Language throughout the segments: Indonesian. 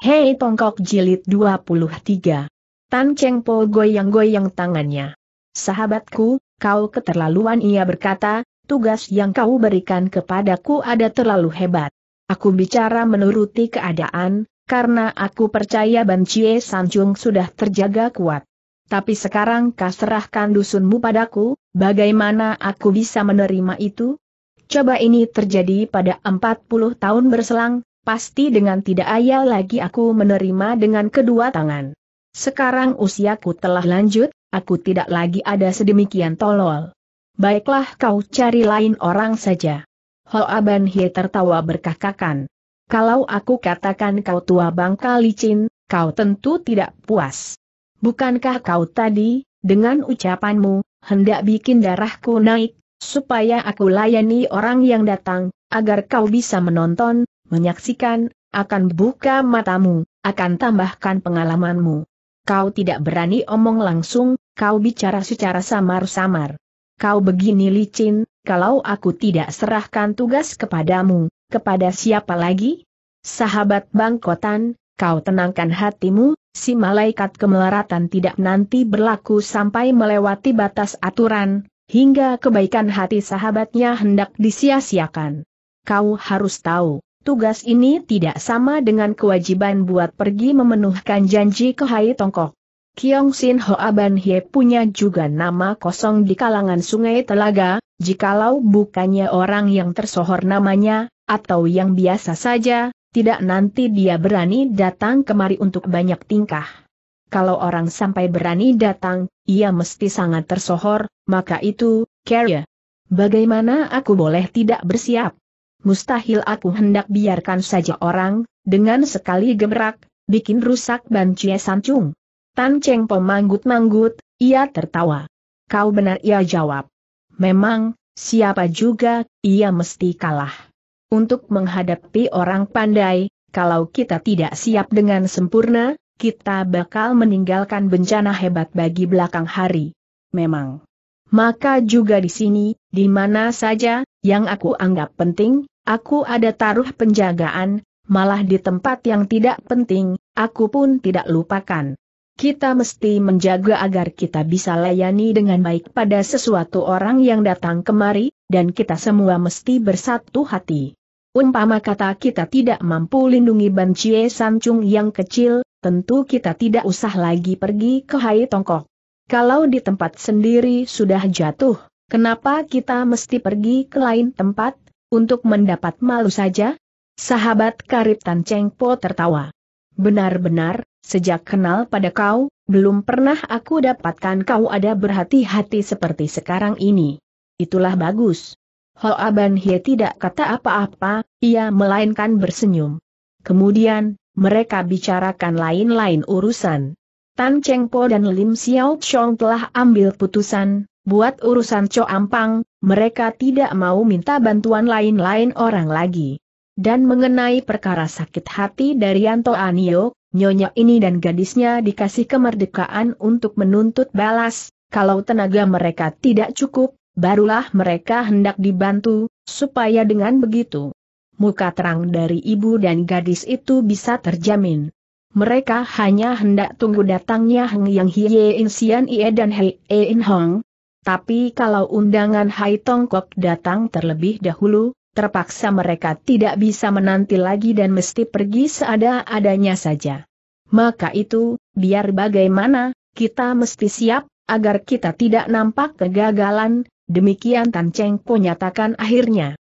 Hei Tongkok Jilid 23. Tan Cheng Po goyang-goyang tangannya. Sahabatku, kau keterlaluan ia berkata, tugas yang kau berikan kepadaku ada terlalu hebat. Aku bicara menuruti keadaan, karena aku percaya Ban Chie Sanjung sudah terjaga kuat. Tapi sekarang kau serahkan dusunmu padaku, bagaimana aku bisa menerima itu? Coba ini terjadi pada 40 tahun berselang, pasti dengan tidak ayal lagi aku menerima dengan kedua tangan. Sekarang usiaku telah lanjut, aku tidak lagi ada sedemikian tolol. Baiklah kau cari lain orang saja. Hal Ban tertawa berkakakan. Kalau aku katakan kau tua bangka licin, kau tentu tidak puas. Bukankah kau tadi, dengan ucapanmu, hendak bikin darahku naik, supaya aku layani orang yang datang, agar kau bisa menonton, menyaksikan, akan buka matamu, akan tambahkan pengalamanmu. Kau tidak berani omong langsung, kau bicara secara samar-samar. Kau begini licin, kalau aku tidak serahkan tugas kepadamu, kepada siapa lagi? Sahabat bangkotan, kau tenangkan hatimu, si malaikat kemelaratan tidak nanti berlaku sampai melewati batas aturan, hingga kebaikan hati sahabatnya hendak disia-siakan. Kau harus tahu, Tugas ini tidak sama dengan kewajiban buat pergi memenuhkan janji ke Hai Tongkok. Kiong Sin Hoa Ban Hye punya juga nama kosong di kalangan sungai Telaga, jikalau bukannya orang yang tersohor namanya, atau yang biasa saja, tidak nanti dia berani datang kemari untuk banyak tingkah. Kalau orang sampai berani datang, ia mesti sangat tersohor, maka itu, Kerya. Bagaimana aku boleh tidak bersiap? mustahil aku hendak biarkan saja orang, dengan sekali gemerak, bikin rusak Ban Cie Sancung. Tan Cheng pemanggut-manggut, ia tertawa. Kau benar ia jawab. Memang, siapa juga, ia mesti kalah. Untuk menghadapi orang pandai, kalau kita tidak siap dengan sempurna, kita bakal meninggalkan bencana hebat bagi belakang hari. Memang. Maka juga di sini, di mana saja, yang aku anggap penting, aku ada taruh penjagaan, malah di tempat yang tidak penting, aku pun tidak lupakan. Kita mesti menjaga agar kita bisa layani dengan baik pada sesuatu orang yang datang kemari, dan kita semua mesti bersatu hati. Umpama kata kita tidak mampu lindungi Ban Chie yang kecil, tentu kita tidak usah lagi pergi ke Hai Tongkok. Kalau di tempat sendiri sudah jatuh, kenapa kita mesti pergi ke lain tempat, untuk mendapat malu saja? Sahabat karib Tan Cheng Po tertawa. Benar-benar, sejak kenal pada kau, belum pernah aku dapatkan kau ada berhati-hati seperti sekarang ini. Itulah bagus. Ho Aban Hie tidak kata apa-apa, ia melainkan bersenyum. Kemudian, mereka bicarakan lain-lain urusan. Tan Cheng Po dan Lim Xiao Chong telah ambil putusan, buat urusan Cho Ampang, mereka tidak mau minta bantuan lain-lain orang lagi. Dan mengenai perkara sakit hati dari Anto Anio, nyonya ini dan gadisnya dikasih kemerdekaan untuk menuntut balas, kalau tenaga mereka tidak cukup, barulah mereka hendak dibantu, supaya dengan begitu. Muka terang dari ibu dan gadis itu bisa terjamin mereka hanya hendak tunggu datangnya Heng Yang Hie In sian Ie dan Hei In Hong. Tapi kalau undangan Hai Tong Tongkok datang terlebih dahulu, terpaksa mereka tidak bisa menanti lagi dan mesti pergi seada-adanya saja. Maka itu, biar bagaimana, kita mesti siap, agar kita tidak nampak kegagalan, demikian Tan Cheng Po nyatakan akhirnya.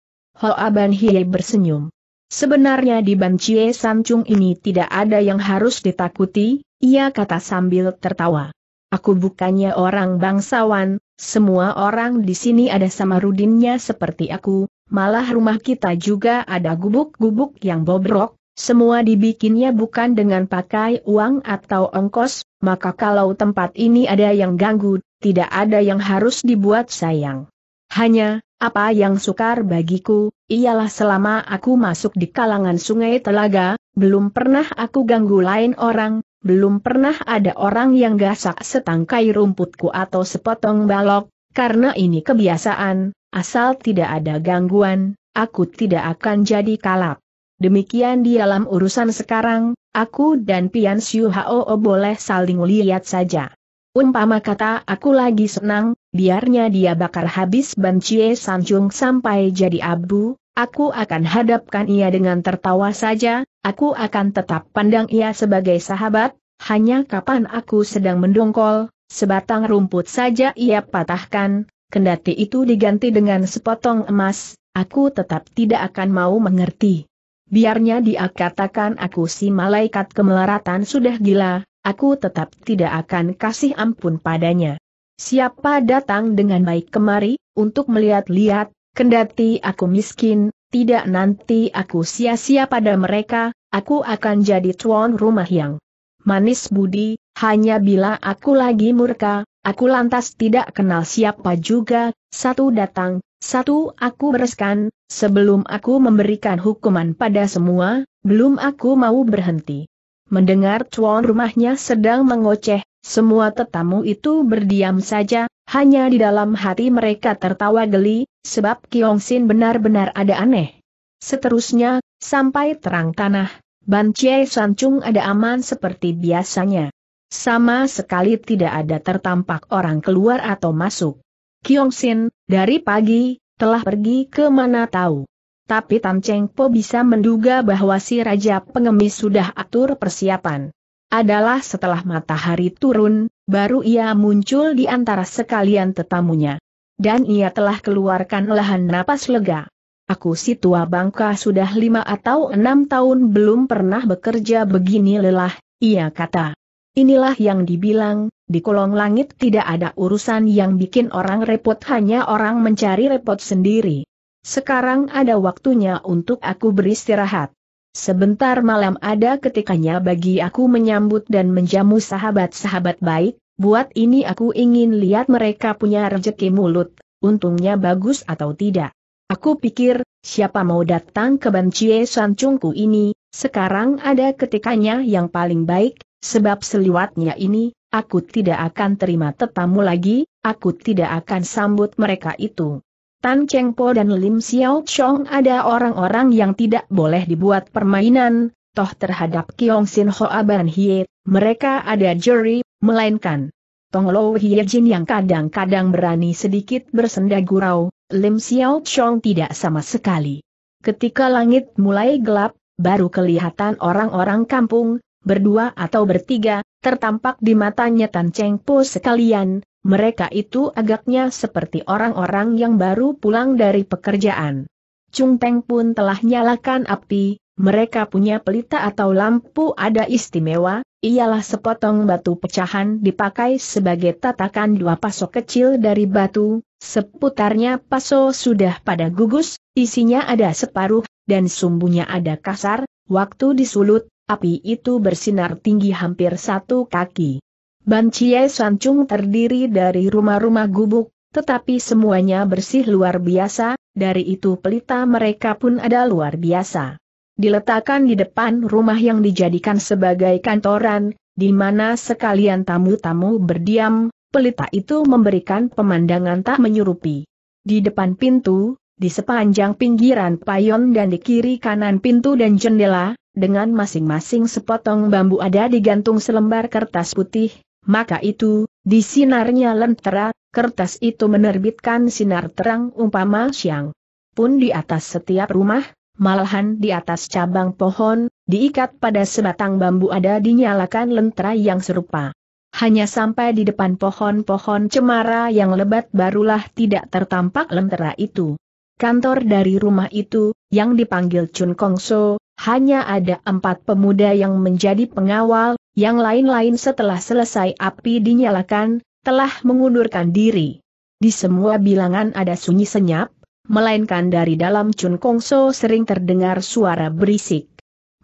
Hoa Ban Hie bersenyum. Sebenarnya di Bancie Sancung ini tidak ada yang harus ditakuti, ia kata sambil tertawa. Aku bukannya orang bangsawan, semua orang di sini ada sama rudinnya seperti aku, malah rumah kita juga ada gubuk-gubuk yang bobrok, semua dibikinnya bukan dengan pakai uang atau ongkos, maka kalau tempat ini ada yang ganggu, tidak ada yang harus dibuat sayang. Hanya, apa yang sukar bagiku, ialah selama aku masuk di kalangan sungai telaga, belum pernah aku ganggu lain orang, belum pernah ada orang yang gasak setangkai rumputku atau sepotong balok, karena ini kebiasaan, asal tidak ada gangguan, aku tidak akan jadi kalap. Demikian di dalam urusan sekarang, aku dan Pian Siu Hao boleh saling lihat saja. Umpama kata aku lagi senang, biarnya dia bakar habis Ban Chie Sanjung sampai jadi abu, aku akan hadapkan ia dengan tertawa saja, aku akan tetap pandang ia sebagai sahabat, hanya kapan aku sedang mendongkol, sebatang rumput saja ia patahkan, kendati itu diganti dengan sepotong emas, aku tetap tidak akan mau mengerti. Biarnya dia katakan aku si malaikat kemelaratan sudah gila, aku tetap tidak akan kasih ampun padanya. Siapa datang dengan baik kemari, untuk melihat-lihat, kendati aku miskin, tidak nanti aku sia-sia pada mereka, aku akan jadi tuan rumah yang manis budi, hanya bila aku lagi murka, aku lantas tidak kenal siapa juga, satu datang, satu aku bereskan, sebelum aku memberikan hukuman pada semua, belum aku mau berhenti. Mendengar tuan rumahnya sedang mengoceh, semua tetamu itu berdiam saja, hanya di dalam hati mereka tertawa geli, sebab Kiong Sin benar-benar ada aneh. Seterusnya, sampai terang tanah, Ban Chie Sancung ada aman seperti biasanya. Sama sekali tidak ada tertampak orang keluar atau masuk. Kiong Sin, dari pagi, telah pergi ke mana tahu. Tapi Tan Cheng Po bisa menduga bahwa si Raja Pengemis sudah atur persiapan adalah setelah matahari turun, baru ia muncul di antara sekalian tetamunya. Dan ia telah keluarkan lahan napas lega. Aku si tua bangka sudah lima atau enam tahun belum pernah bekerja begini lelah, ia kata. Inilah yang dibilang, di kolong langit tidak ada urusan yang bikin orang repot hanya orang mencari repot sendiri. Sekarang ada waktunya untuk aku beristirahat. Sebentar malam ada ketikanya bagi aku menyambut dan menjamu sahabat-sahabat baik, buat ini aku ingin lihat mereka punya rejeki mulut, untungnya bagus atau tidak. Aku pikir, siapa mau datang ke Bancie Sancungku ini, sekarang ada ketikanya yang paling baik, sebab seliwatnya ini, aku tidak akan terima tetamu lagi, aku tidak akan sambut mereka itu. Tan Cheng Po dan Lim Xiao Chong ada orang-orang yang tidak boleh dibuat permainan, toh terhadap Kiong Sin Ho Aban Hie, mereka ada juri, melainkan Tong Lo Hie Jin yang kadang-kadang berani sedikit bersenda gurau, Lim Xiao Chong tidak sama sekali. Ketika langit mulai gelap, baru kelihatan orang-orang kampung, berdua atau bertiga, tertampak di matanya Tan Cheng Po sekalian, mereka itu agaknya seperti orang-orang yang baru pulang dari pekerjaan. Chung Peng pun telah nyalakan api, mereka punya pelita atau lampu ada istimewa, ialah sepotong batu pecahan dipakai sebagai tatakan dua paso kecil dari batu, seputarnya paso sudah pada gugus, isinya ada separuh, dan sumbunya ada kasar, waktu disulut, api itu bersinar tinggi hampir satu kaki. Ban Chie Sancung terdiri dari rumah-rumah gubuk, tetapi semuanya bersih luar biasa, dari itu pelita mereka pun ada luar biasa. Diletakkan di depan rumah yang dijadikan sebagai kantoran, di mana sekalian tamu-tamu berdiam, pelita itu memberikan pemandangan tak menyerupi. Di depan pintu, di sepanjang pinggiran payon dan di kiri kanan pintu dan jendela, dengan masing-masing sepotong bambu ada digantung selembar kertas putih, maka itu, di sinarnya lentera, kertas itu menerbitkan sinar terang umpama siang. Pun di atas setiap rumah, malahan di atas cabang pohon, diikat pada sebatang bambu ada dinyalakan lentera yang serupa. Hanya sampai di depan pohon-pohon cemara yang lebat barulah tidak tertampak lentera itu. Kantor dari rumah itu, yang dipanggil Chun Kong So, hanya ada empat pemuda yang menjadi pengawal, yang lain-lain setelah selesai api dinyalakan, telah mengundurkan diri. Di semua bilangan ada sunyi senyap, melainkan dari dalam Chun Kongso sering terdengar suara berisik.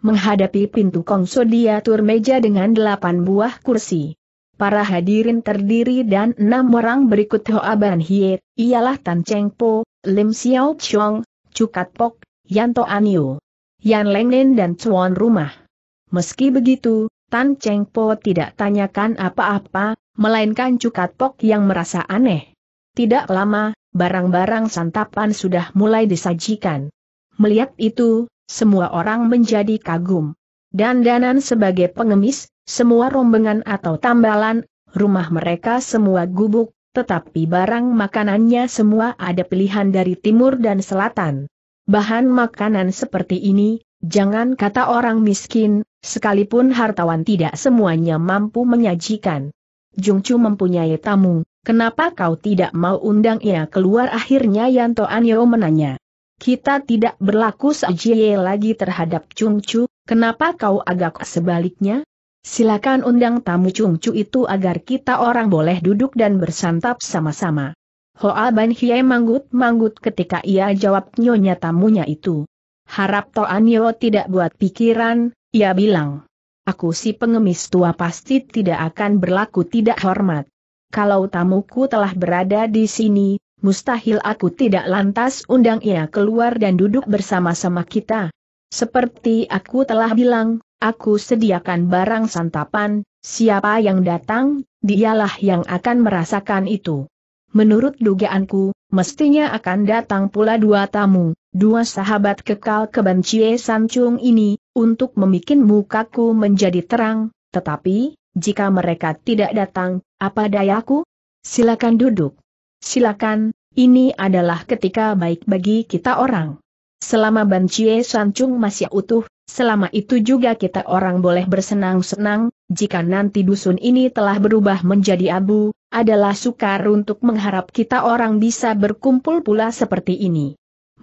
Menghadapi pintu Kongso diatur meja dengan delapan buah kursi. Para hadirin terdiri dan enam orang berikut Hoa Ban Hie, ialah Tan Cheng Po, Lim Xiao Chong, Cukat Pok, Yanto Anio, Yan Lengnen dan Chuan Rumah. Meski begitu, Tan Cheng Po tidak tanyakan apa-apa, melainkan Cukat Pok yang merasa aneh. Tidak lama, barang-barang santapan sudah mulai disajikan. Melihat itu, semua orang menjadi kagum. Dan danan sebagai pengemis, semua rombongan atau tambalan, rumah mereka semua gubuk, tetapi barang makanannya semua ada pilihan dari timur dan selatan. Bahan makanan seperti ini, Jangan kata orang miskin, sekalipun hartawan tidak semuanya mampu menyajikan. Jungcu mempunyai tamu, kenapa kau tidak mau undang ia keluar akhirnya Yanto Anyo menanya. Kita tidak berlaku sejie lagi terhadap Jungcu, kenapa kau agak sebaliknya? Silakan undang tamu Jungcu itu agar kita orang boleh duduk dan bersantap sama-sama. Hoa Ban Hie manggut-manggut ketika ia jawab nyonya tamunya itu. Harap Toanyo tidak buat pikiran, ia bilang. Aku si pengemis tua pasti tidak akan berlaku tidak hormat. Kalau tamuku telah berada di sini, mustahil aku tidak lantas undang ia keluar dan duduk bersama-sama kita. Seperti aku telah bilang, aku sediakan barang santapan, siapa yang datang, dialah yang akan merasakan itu. Menurut dugaanku, mestinya akan datang pula dua tamu, Dua sahabat kekal kebencie Sancung ini, untuk membuat mukaku menjadi terang, tetapi, jika mereka tidak datang, apa dayaku? Silakan duduk. Silakan, ini adalah ketika baik bagi kita orang. Selama Bancie Sancung masih utuh, selama itu juga kita orang boleh bersenang-senang, jika nanti dusun ini telah berubah menjadi abu, adalah sukar untuk mengharap kita orang bisa berkumpul pula seperti ini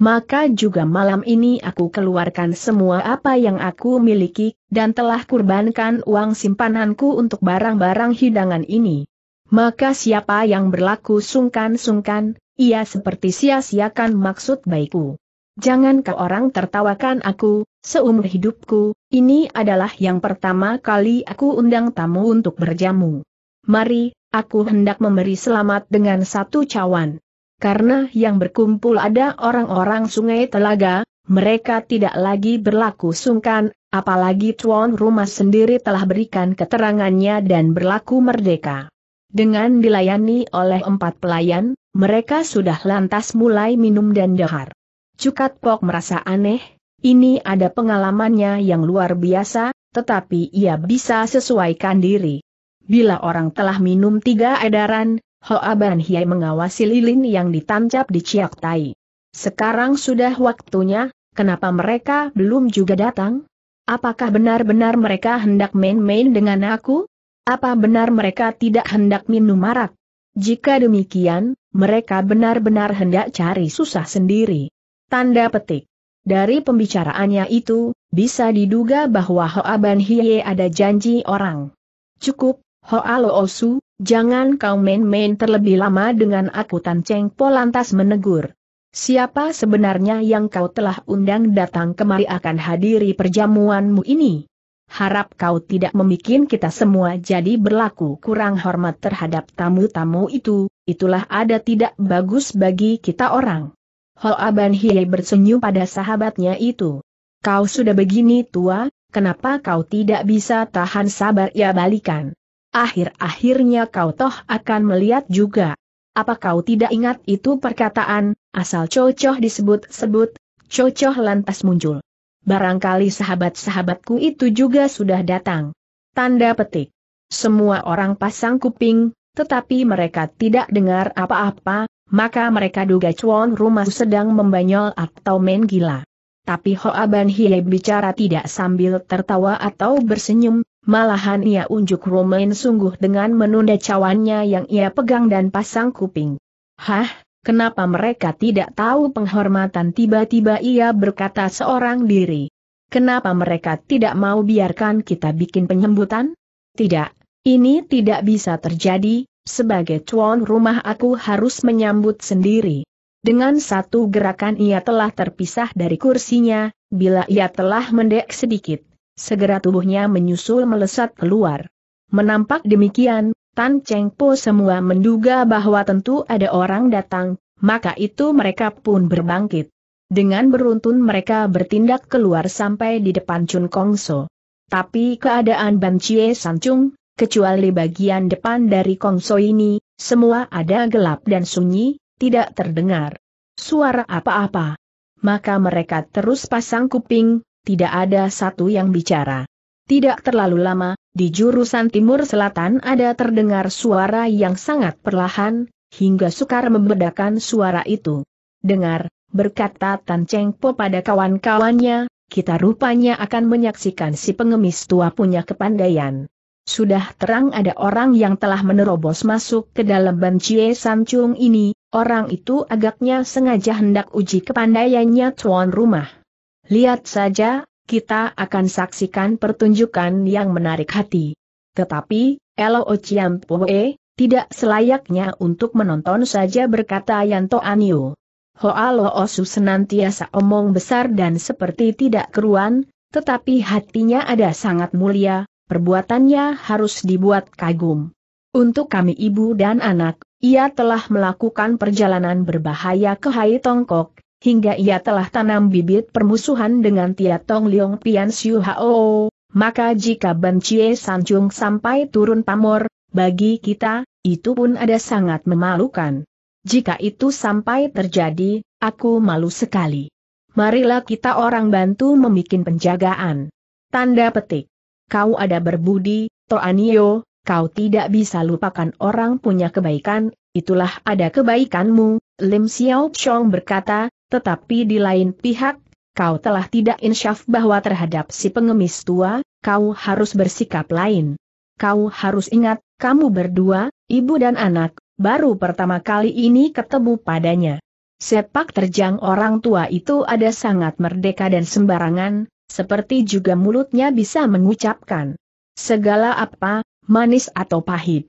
maka juga malam ini aku keluarkan semua apa yang aku miliki, dan telah kurbankan uang simpananku untuk barang-barang hidangan ini. Maka siapa yang berlaku sungkan-sungkan, ia seperti sia-siakan maksud baikku. Jangan ke orang tertawakan aku, seumur hidupku, ini adalah yang pertama kali aku undang tamu untuk berjamu. Mari, aku hendak memberi selamat dengan satu cawan. Karena yang berkumpul ada orang-orang sungai telaga, mereka tidak lagi berlaku sungkan, apalagi tuan rumah sendiri telah berikan keterangannya dan berlaku merdeka. Dengan dilayani oleh empat pelayan, mereka sudah lantas mulai minum dan dahar. Cukat Pok merasa aneh, ini ada pengalamannya yang luar biasa, tetapi ia bisa sesuaikan diri. Bila orang telah minum tiga edaran, Hoa Ban Hiai mengawasi lilin yang ditancap di Ciak Tai. Sekarang sudah waktunya, kenapa mereka belum juga datang? Apakah benar-benar mereka hendak main-main dengan aku? Apa benar mereka tidak hendak minum marak? Jika demikian, mereka benar-benar hendak cari susah sendiri. Tanda petik. Dari pembicaraannya itu, bisa diduga bahwa Hoa Ban Hiei ada janji orang. Cukup, Lo Osu, jangan kau main-main terlebih lama dengan aku Tan Cheng Po lantas menegur. Siapa sebenarnya yang kau telah undang datang kemari akan hadiri perjamuanmu ini? Harap kau tidak membuat kita semua jadi berlaku kurang hormat terhadap tamu-tamu itu, itulah ada tidak bagus bagi kita orang. Hoa Ban Hie bersenyum pada sahabatnya itu. Kau sudah begini tua, kenapa kau tidak bisa tahan sabar ya balikan? akhir-akhirnya kau toh akan melihat juga. Apa kau tidak ingat itu perkataan, asal cocoh disebut-sebut, cocoh lantas muncul. Barangkali sahabat-sahabatku itu juga sudah datang. Tanda petik. Semua orang pasang kuping, tetapi mereka tidak dengar apa-apa, maka mereka duga cuan rumah sedang membanyol atau main gila. Tapi Hoa Ban Hie bicara tidak sambil tertawa atau bersenyum, Malahan ia unjuk Romain sungguh dengan menunda cawannya yang ia pegang dan pasang kuping. Hah, kenapa mereka tidak tahu penghormatan tiba-tiba ia berkata seorang diri. Kenapa mereka tidak mau biarkan kita bikin penyambutan? Tidak, ini tidak bisa terjadi, sebagai tuan rumah aku harus menyambut sendiri. Dengan satu gerakan ia telah terpisah dari kursinya, bila ia telah mendek sedikit segera tubuhnya menyusul melesat keluar. Menampak demikian, Tan Cheng Po semua menduga bahwa tentu ada orang datang, maka itu mereka pun berbangkit. Dengan beruntun mereka bertindak keluar sampai di depan Chun Kong So. Tapi keadaan Ban Chie Chung, kecuali bagian depan dari Kong So ini, semua ada gelap dan sunyi, tidak terdengar suara apa-apa. Maka mereka terus pasang kuping, tidak ada satu yang bicara. Tidak terlalu lama, di jurusan timur selatan ada terdengar suara yang sangat perlahan, hingga sukar membedakan suara itu. Dengar, berkata Tan Cheng Po pada kawan-kawannya, kita rupanya akan menyaksikan si pengemis tua punya kepandaian. Sudah terang ada orang yang telah menerobos masuk ke dalam ban Chie ini, orang itu agaknya sengaja hendak uji kepandaiannya tuan rumah. Lihat saja, kita akan saksikan pertunjukan yang menarik hati. Tetapi, Elo Chiampoe, tidak selayaknya untuk menonton saja berkata Yanto Anio. Hoalo Osu senantiasa omong besar dan seperti tidak keruan, tetapi hatinya ada sangat mulia, perbuatannya harus dibuat kagum. Untuk kami ibu dan anak, ia telah melakukan perjalanan berbahaya ke Hai Tongkok, hingga ia telah tanam bibit permusuhan dengan Tia Tong Leong Pian Siu Hao, maka jika Ban Chie Sanjung sampai turun pamor, bagi kita, itu pun ada sangat memalukan. Jika itu sampai terjadi, aku malu sekali. Marilah kita orang bantu memikin penjagaan. Tanda petik. Kau ada berbudi, Toanio, kau tidak bisa lupakan orang punya kebaikan, itulah ada kebaikanmu, Lim Xiao Chong berkata, tetapi di lain pihak, kau telah tidak insyaf bahwa terhadap si pengemis tua, kau harus bersikap lain. Kau harus ingat, kamu berdua, ibu dan anak, baru pertama kali ini ketemu padanya. Sepak terjang orang tua itu ada sangat merdeka dan sembarangan, seperti juga mulutnya bisa mengucapkan segala apa, manis atau pahit.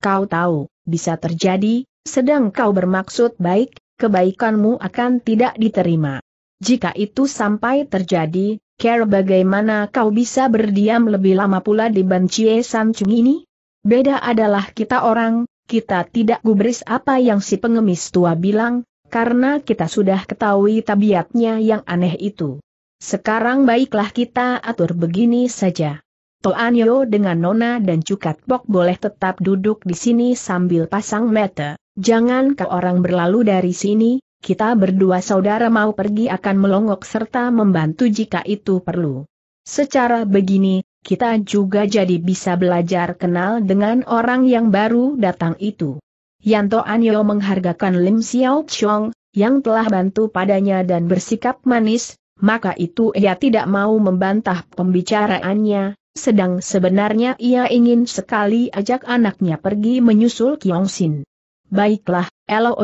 Kau tahu, bisa terjadi, sedang kau bermaksud baik, kebaikanmu akan tidak diterima. Jika itu sampai terjadi, care bagaimana kau bisa berdiam lebih lama pula di Bancie Sancung ini? Beda adalah kita orang, kita tidak gubris apa yang si pengemis tua bilang, karena kita sudah ketahui tabiatnya yang aneh itu. Sekarang baiklah kita atur begini saja. Toanyo dengan Nona dan Cukat Pok boleh tetap duduk di sini sambil pasang meter. Jangan ke orang berlalu dari sini, kita berdua saudara mau pergi akan melongok serta membantu jika itu perlu. Secara begini, kita juga jadi bisa belajar kenal dengan orang yang baru datang itu. Yanto Anyo menghargakan Lim Xiao Chong, yang telah bantu padanya dan bersikap manis, maka itu ia tidak mau membantah pembicaraannya, sedang sebenarnya ia ingin sekali ajak anaknya pergi menyusul Kiong Sin. Baiklah, Elo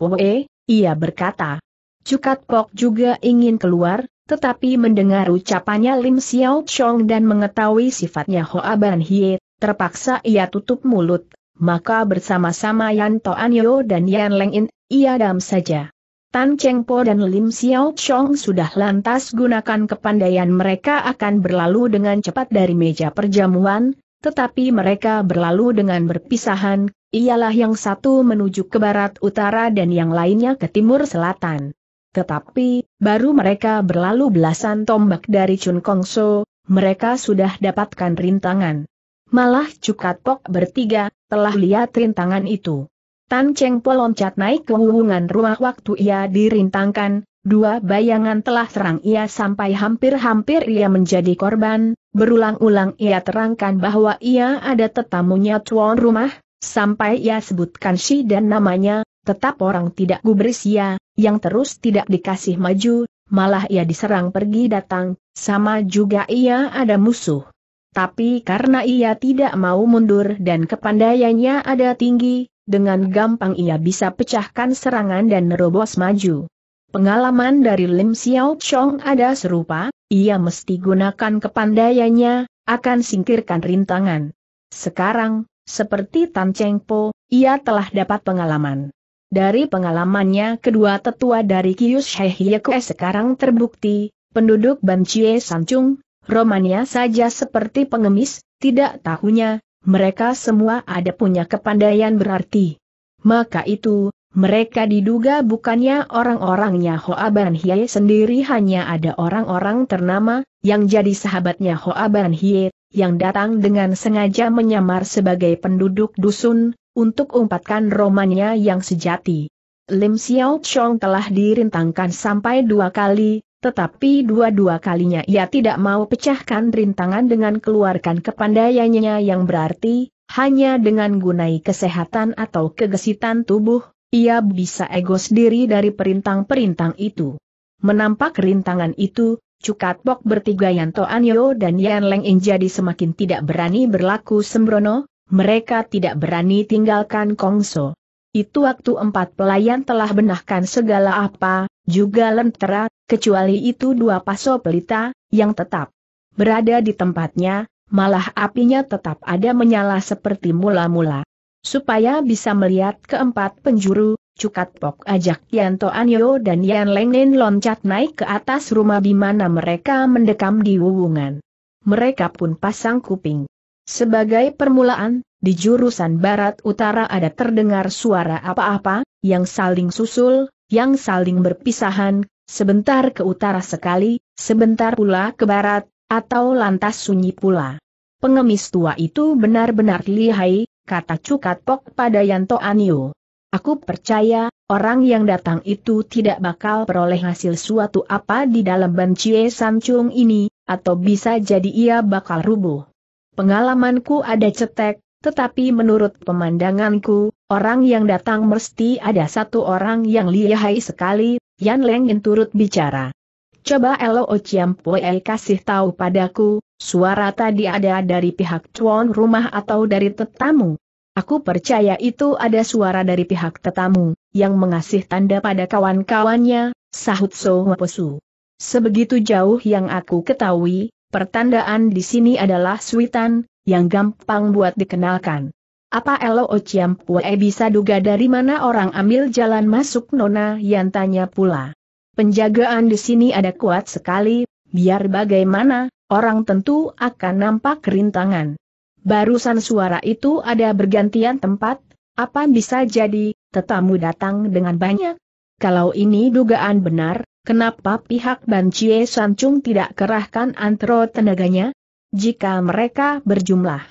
Poe, ia berkata. Cukat Pok juga ingin keluar, tetapi mendengar ucapannya Lim Xiao Chong dan mengetahui sifatnya Hoa Ban Hie, terpaksa ia tutup mulut. Maka bersama-sama Yan Toanyo dan Yan Leng In, ia dam saja. Tan Cheng Po dan Lim Xiao Chong sudah lantas gunakan kepandaian mereka akan berlalu dengan cepat dari meja perjamuan, tetapi mereka berlalu dengan berpisahan, ialah yang satu menuju ke barat utara dan yang lainnya ke timur selatan. Tetapi, baru mereka berlalu belasan tombak dari Chun Kong So, mereka sudah dapatkan rintangan. Malah Cukat Pok bertiga, telah lihat rintangan itu. Tan Cheng Po loncat naik ke hubungan rumah waktu ia dirintangkan, dua bayangan telah serang ia sampai hampir-hampir ia menjadi korban, berulang-ulang ia terangkan bahwa ia ada tetamunya tuan rumah, sampai ia sebutkan si dan namanya, tetap orang tidak gubris ia, ya, yang terus tidak dikasih maju, malah ia diserang pergi datang, sama juga ia ada musuh. Tapi karena ia tidak mau mundur dan kepandaiannya ada tinggi, dengan gampang ia bisa pecahkan serangan dan merobos maju. Pengalaman dari Lim Xiao Chong ada serupa, ia mesti gunakan kepandaiannya, akan singkirkan rintangan. Sekarang, seperti Tan Cheng Po, ia telah dapat pengalaman. Dari pengalamannya kedua tetua dari Kius Shehyekue sekarang terbukti, penduduk Ban San Sancung, Romania saja seperti pengemis, tidak tahunya, mereka semua ada punya kepandaian berarti. Maka itu, mereka diduga bukannya orang-orangnya Hoa Ban Hie sendiri hanya ada orang-orang ternama, yang jadi sahabatnya Hoa Ban Hie, yang datang dengan sengaja menyamar sebagai penduduk dusun, untuk umpatkan romannya yang sejati. Lim Xiao Chong telah dirintangkan sampai dua kali, tetapi dua-dua kalinya ia tidak mau pecahkan rintangan dengan keluarkan kepandaiannya yang berarti, hanya dengan gunai kesehatan atau kegesitan tubuh, ia bisa egos diri dari perintang-perintang itu. Menampak rintangan itu, Cukat Pok bertiga Yanto Anyo dan Yan Leng In jadi semakin tidak berani berlaku sembrono, mereka tidak berani tinggalkan Kongso. Itu waktu empat pelayan telah benahkan segala apa, juga lentera, kecuali itu dua paso pelita, yang tetap berada di tempatnya, malah apinya tetap ada menyala seperti mula-mula. Supaya bisa melihat keempat penjuru, Cukat Pok ajak Yanto Anyo dan Yan Lengnen loncat naik ke atas rumah di mana mereka mendekam di wuwungan. Mereka pun pasang kuping. Sebagai permulaan, di jurusan barat-utara ada terdengar suara apa-apa, yang saling susul, yang saling berpisahan, sebentar ke utara sekali, sebentar pula ke barat, atau lantas sunyi pula. Pengemis tua itu benar-benar lihai, kata Cukat Pok pada Yanto Anio. Aku percaya, orang yang datang itu tidak bakal peroleh hasil suatu apa di dalam bencie sancung ini, atau bisa jadi ia bakal rubuh. Pengalamanku ada cetek, tetapi menurut pemandanganku, orang yang datang mesti ada satu orang yang lihai sekali, Yan Leng ingin turut bicara. Coba Elo Chiam Puei kasih tahu padaku, suara tadi ada dari pihak tuan rumah atau dari tetamu. Aku percaya itu ada suara dari pihak tetamu, yang mengasih tanda pada kawan-kawannya, sahut So Posu. Sebegitu jauh yang aku ketahui, pertandaan di sini adalah suitan, yang gampang buat dikenalkan. Apa Elo Ociam Pue bisa duga dari mana orang ambil jalan masuk Nona yang tanya pula. Penjagaan di sini ada kuat sekali, biar bagaimana, orang tentu akan nampak rintangan. Barusan suara itu ada bergantian tempat, apa bisa jadi, tetamu datang dengan banyak? Kalau ini dugaan benar, kenapa pihak Ban Chie Sancung tidak kerahkan antro tenaganya? Jika mereka berjumlah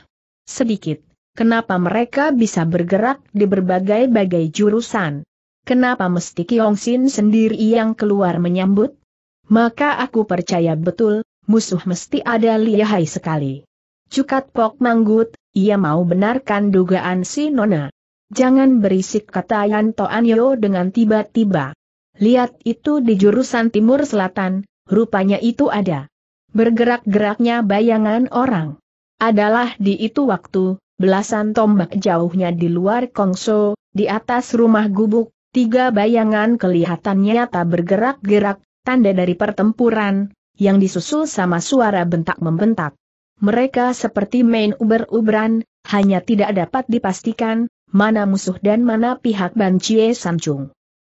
sedikit Kenapa mereka bisa bergerak di berbagai-bagai jurusan? Kenapa mesti Kiongsin sendiri yang keluar menyambut? Maka aku percaya betul, musuh mesti ada lihai sekali. Cukat Pok Manggut, ia mau benarkan dugaan si Nona. Jangan berisik kata Yanto Anyo dengan tiba-tiba. Lihat itu di jurusan timur selatan, rupanya itu ada. Bergerak-geraknya bayangan orang. Adalah di itu waktu, belasan tombak jauhnya di luar Kongso, di atas rumah gubuk, tiga bayangan kelihatannya nyata bergerak-gerak, tanda dari pertempuran, yang disusul sama suara bentak membentak. Mereka seperti main uber-uberan, hanya tidak dapat dipastikan, mana musuh dan mana pihak Ban Chie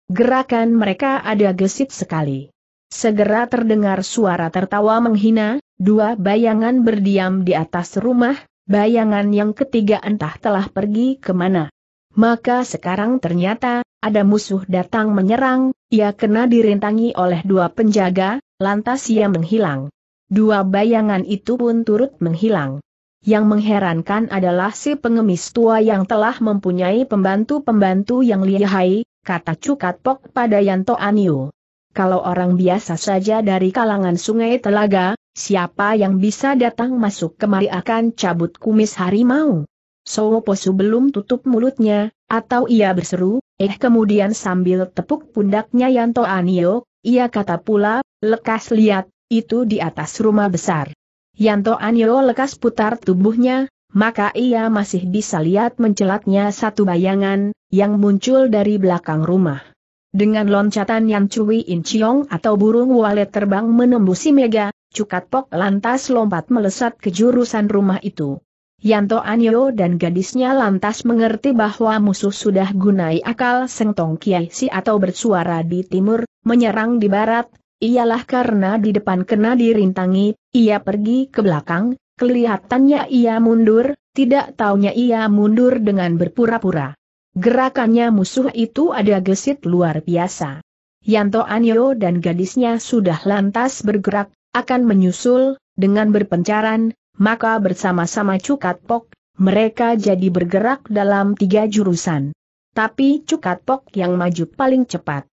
Gerakan mereka ada gesit sekali. Segera terdengar suara tertawa menghina, dua bayangan berdiam di atas rumah, bayangan yang ketiga entah telah pergi kemana. Maka sekarang ternyata, ada musuh datang menyerang, ia kena dirintangi oleh dua penjaga, lantas ia menghilang. Dua bayangan itu pun turut menghilang. Yang mengherankan adalah si pengemis tua yang telah mempunyai pembantu-pembantu yang lihai, kata Cukat Pok pada Yanto Anio. Kalau orang biasa saja dari kalangan sungai telaga, Siapa yang bisa datang masuk kemari akan cabut kumis harimau. Sowo Posu belum tutup mulutnya, atau ia berseru, eh kemudian sambil tepuk pundaknya Yanto Anio, ia kata pula, lekas lihat, itu di atas rumah besar. Yanto Anio lekas putar tubuhnya, maka ia masih bisa lihat mencelatnya satu bayangan, yang muncul dari belakang rumah. Dengan loncatan yang cuwi inciong atau burung walet terbang menembusi mega, Cukat Pok lantas lompat melesat ke jurusan rumah itu. Yanto Anyo dan gadisnya lantas mengerti bahwa musuh sudah gunai akal Sengtong Kiai Si atau bersuara di timur, menyerang di barat, ialah karena di depan kena dirintangi, ia pergi ke belakang, kelihatannya ia mundur, tidak taunya ia mundur dengan berpura-pura. Gerakannya musuh itu ada gesit luar biasa. Yanto Anyo dan gadisnya sudah lantas bergerak, akan menyusul, dengan berpencaran, maka bersama-sama Cukat Pok, mereka jadi bergerak dalam tiga jurusan. Tapi Cukat Pok yang maju paling cepat.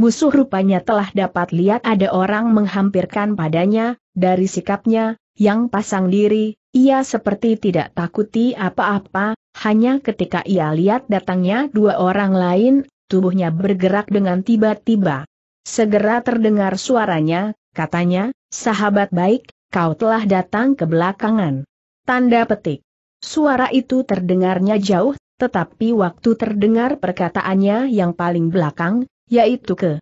Musuh rupanya telah dapat lihat ada orang menghampirkan padanya, dari sikapnya, yang pasang diri, ia seperti tidak takuti apa-apa, hanya ketika ia lihat datangnya dua orang lain, tubuhnya bergerak dengan tiba-tiba. Segera terdengar suaranya, katanya, Sahabat baik, kau telah datang ke belakangan. Tanda petik. Suara itu terdengarnya jauh, tetapi waktu terdengar perkataannya yang paling belakang, yaitu ke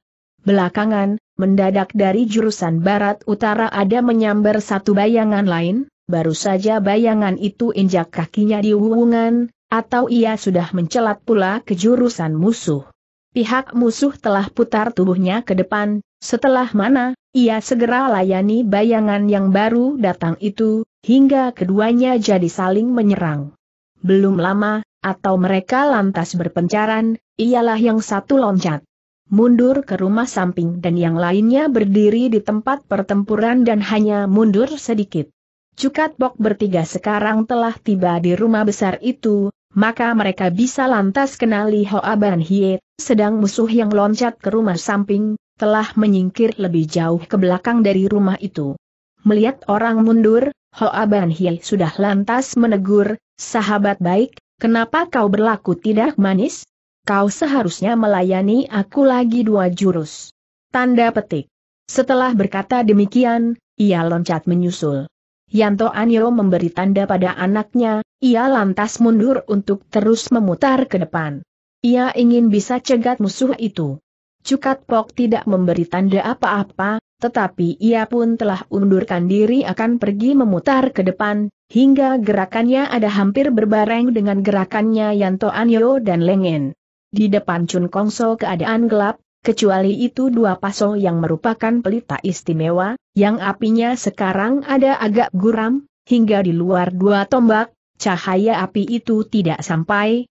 belakangan, mendadak dari jurusan barat utara ada menyambar satu bayangan lain, baru saja bayangan itu injak kakinya di wungan, atau ia sudah mencelat pula ke jurusan musuh. Pihak musuh telah putar tubuhnya ke depan, setelah mana, ia segera layani bayangan yang baru datang itu, hingga keduanya jadi saling menyerang. Belum lama, atau mereka lantas berpencaran, ialah yang satu loncat mundur ke rumah samping dan yang lainnya berdiri di tempat pertempuran dan hanya mundur sedikit. Cukat Bok bertiga sekarang telah tiba di rumah besar itu, maka mereka bisa lantas kenali Hoa Ban Hie, sedang musuh yang loncat ke rumah samping, telah menyingkir lebih jauh ke belakang dari rumah itu. Melihat orang mundur, Hoa Ban Hye sudah lantas menegur, sahabat baik, kenapa kau berlaku tidak manis? Kau seharusnya melayani aku lagi dua jurus. Tanda petik. Setelah berkata demikian, ia loncat menyusul. Yanto Anyo memberi tanda pada anaknya, ia lantas mundur untuk terus memutar ke depan. Ia ingin bisa cegat musuh itu. Cukat Pok tidak memberi tanda apa-apa, tetapi ia pun telah undurkan diri akan pergi memutar ke depan, hingga gerakannya ada hampir berbareng dengan gerakannya Yanto Anyo dan Lengen. Di depan Chun Kongso keadaan gelap, kecuali itu dua paso yang merupakan pelita istimewa, yang apinya sekarang ada agak guram, hingga di luar dua tombak, cahaya api itu tidak sampai,